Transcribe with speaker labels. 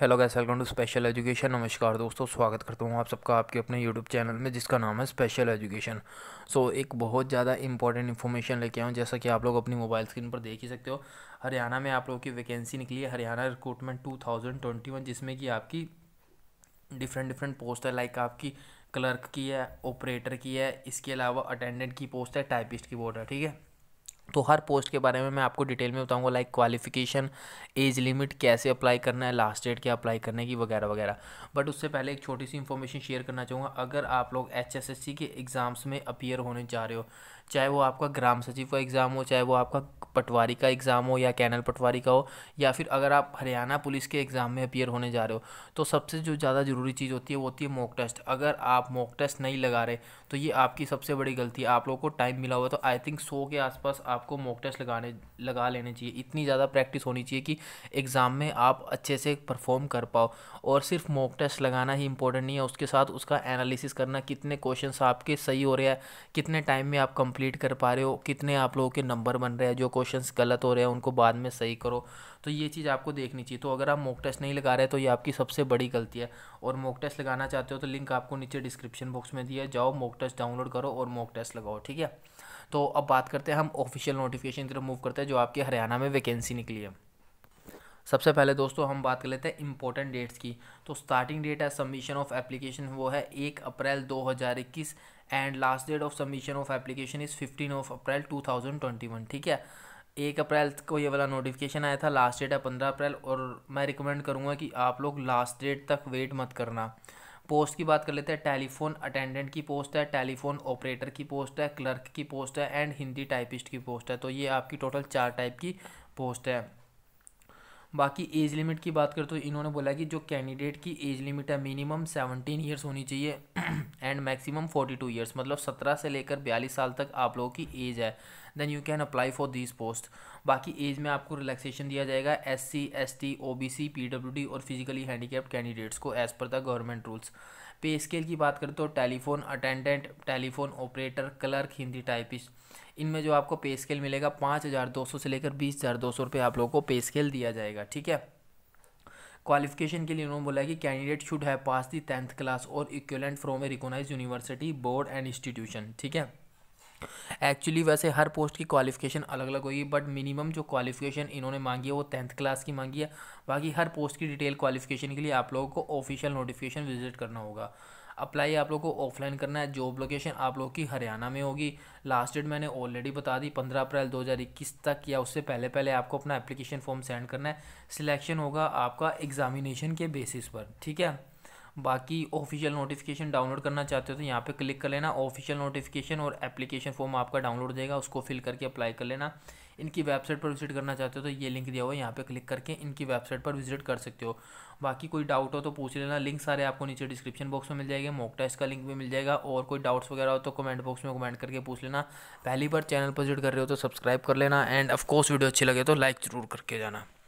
Speaker 1: hello guys welcome to special education नमस्कार दोस्तों स्वागत करता हूँ आप सबका आपके अपने यूट्यूब चैनल में जिसका नाम है स्पेशल एजुकेशन सो एक बहुत ज़्यादा इंपॉर्टेंट इन्फॉर्मेशन लेके आऊँ जैसा कि आप लोग अपनी मोबाइल स्क्रीन पर देख ही सकते हो हरियाणा में आप लोगों की वैकेंसी निकली है हरियाणा रिक्रूटमेंट टू जिसमें कि आपकी डिफरेंट डिफरेंट पोस्ट है लाइक आपकी क्लर्क की है ऑपरेटर की है इसके अलावा अटेंडेंट की पोस्ट है टाइपिस्ट की बोर्ड है ठीक है तो हर पोस्ट के बारे में मैं आपको डिटेल में बताऊंगा लाइक क्वालिफिकेशन एज लिमिट कैसे अप्लाई करना है लास्ट डेट क्या अप्लाई करने की वगैरह वगैरह बट उससे पहले एक छोटी सी इन्फॉर्मेशन शेयर करना चाहूँगा अगर आप लोग एच के एग्ज़ाम्स में अपियर होने जा रहे हो चाहे वो आपका ग्राम सचिव का एग्ज़ाम हो चाहे वो आपका पटवारी का एग्ज़ाम हो या कैनल पटवारी का हो या फिर अगर आप हरियाणा पुलिस के एग्ज़ाम में अपियर होने जा रहे हो तो सबसे जो ज़्यादा ज़रूरी चीज़ होती है वो होती है मॉक टेस्ट अगर आप मॉक टेस्ट नहीं लगा रहे तो ये आपकी सबसे बड़ी गलती है आप लोगों को टाइम मिला हुआ तो आई थिंक सौ के आसपास आपको मॉक टेस्ट लगाने लगा लेने चाहिए इतनी ज़्यादा प्रैक्टिस होनी चाहिए कि एग्ज़ाम में आप अच्छे से परफॉर्म कर पाओ और सिर्फ मॉक टेस्ट लगाना ही इंपॉर्टेंट नहीं है उसके साथ उसका एनालिसिस करना कितने क्वेश्चन आपके सही हो रहे हैं कितने टाइम में आप कंप्लीट कर पा रहे हो कितने आप लोगों के नंबर बन रहे हैं जो क्वेश्चंस गलत हो रहे हैं उनको बाद में सही करो तो ये चीज़ आपको देखनी चाहिए तो अगर आप मॉक टेस्ट नहीं लगा रहे तो ये आपकी सबसे बड़ी गलती है और मॉक टेस्ट लगाना चाहते हो तो लिंक आपको नीचे डिस्क्रिप्शन बॉक्स में दिया जाओ मॉक टेस्ट डाउनलोड करो और मॉक टेस्ट लगाओ ठीक है तो अब बात करते हैं हम ऑफिशियल नोटिफिकेशन की तरफ मूव करते हैं जो आपके हरियाणा में वैकेंसी निकली है सबसे पहले दोस्तों हम बात कर लेते हैं इंपॉर्टेंट डेट्स की तो स्टार्टिंग डेट है सबमिशन ऑफ एप्लीकेशन वो है एक April 2021 and last date of submission of application is 15 of April 2021 ठीक है एक अप्रैल को ये वाला नोटिफिकेशन आया था लास्ट डेट है पंद्रह अप्रैल और मैं रिकमेंड करूँगा कि आप लोग लास्ट डेट तक वेट मत करना पोस्ट की बात कर लेते हैं टेलीफोन अटेंडेंट की पोस्ट है टेलीफोन ऑपरेटर की पोस्ट है क्लर्क की पोस्ट है एंड हिंदी टाइपिस्ट की पोस्ट है तो ये आपकी टोटल चार टाइप की पोस्ट है बाकी एज लिमिट की बात करते तो इन्होंने बोला कि जो कैंडिडेट की एज लिमिट है मिनिमम सेवनटीन ईयर्स होनी चाहिए and maximum forty two years मतलब सत्रह से लेकर बयालीस साल तक आप लोगों की एज है then you can apply for this post बाकी एज में आपको रिलैक्सेशन दिया जाएगा S C S T O B C P W D और फिजिकली हैंडीकैप कैंडिडेट्स को as per the government rules pay scale की बात करें तो telephone attendant telephone operator clerk Hindi typist इनमें जो आपको पे स्केल मिलेगा पाँच हज़ार दो सौ से लेकर बीस हज़ार दो सौ रुपये आप लोगों को पे स्केल दिया जाएगा ठीक है क्वालिफिकेशन के लिए उन्होंने बोला कि candidate should have pass the tenth class और equivalent from a recognise university board and institution ठीक है एक्चुअली वैसे हर पोस्ट की क्वालिफिकेशन अलग अलग होगी बट मिनिमम जो क्वालिफिकेशन इन्होंने मांगी है वो टेंथ क्लास की मांगी है बाकी हर पोस्ट की डिटेल क्वालिफिकेशन के लिए आप लोगों को ऑफिशियल नोटिफिकेशन विजिट करना होगा अप्लाई आप लोग को ऑफलाइन करना है जॉब लोकेशन आप लोग की हरियाणा में होगी लास्ट डेट मैंने ऑलरेडी बता दी पंद्रह अप्रैल दो तक या उससे पहले पहले आपको अपना एप्लीकेशन फॉर्म सेंड करना है सिलेक्शन होगा आपका एग्जामिनेशन के बेसिस पर ठीक है बाकी ऑफिशियल नोटिफिकेशन डाउनलोड करना चाहते हो तो यहाँ पे क्लिक कर लेना ऑफिशियल नोटिफिकेशन और एप्लीकेशन फॉर्म आपका डाउनलोड देगा उसको फिल करके अप्लाई कर लेना इनकी वेबसाइट पर विजिट करना चाहते हो तो ये लिंक दिया हुआ है यहाँ पर क्लिक करके इनकी वेबसाइट पर विजिट कर सकते हो बाकी कोई डाउट हो तो पूछ लेना लिंक सारे आपको नीचे डिस्क्रिप्शन बॉक्स में मिल जाएंगे मॉक टेस्ट का लिंक भी मिल जाएगा और कोई डाउट्स वगैरह हो तो कमेंट बॉक्स में कमेंट करके पूछ लेना पहली बार चैनल पर विजिट कर रहे हो तो सब्सक्राइब कर लेना एंड ऑफकोर्स वीडियो अच्छी लगे तो लाइक ज़रूर करके जाना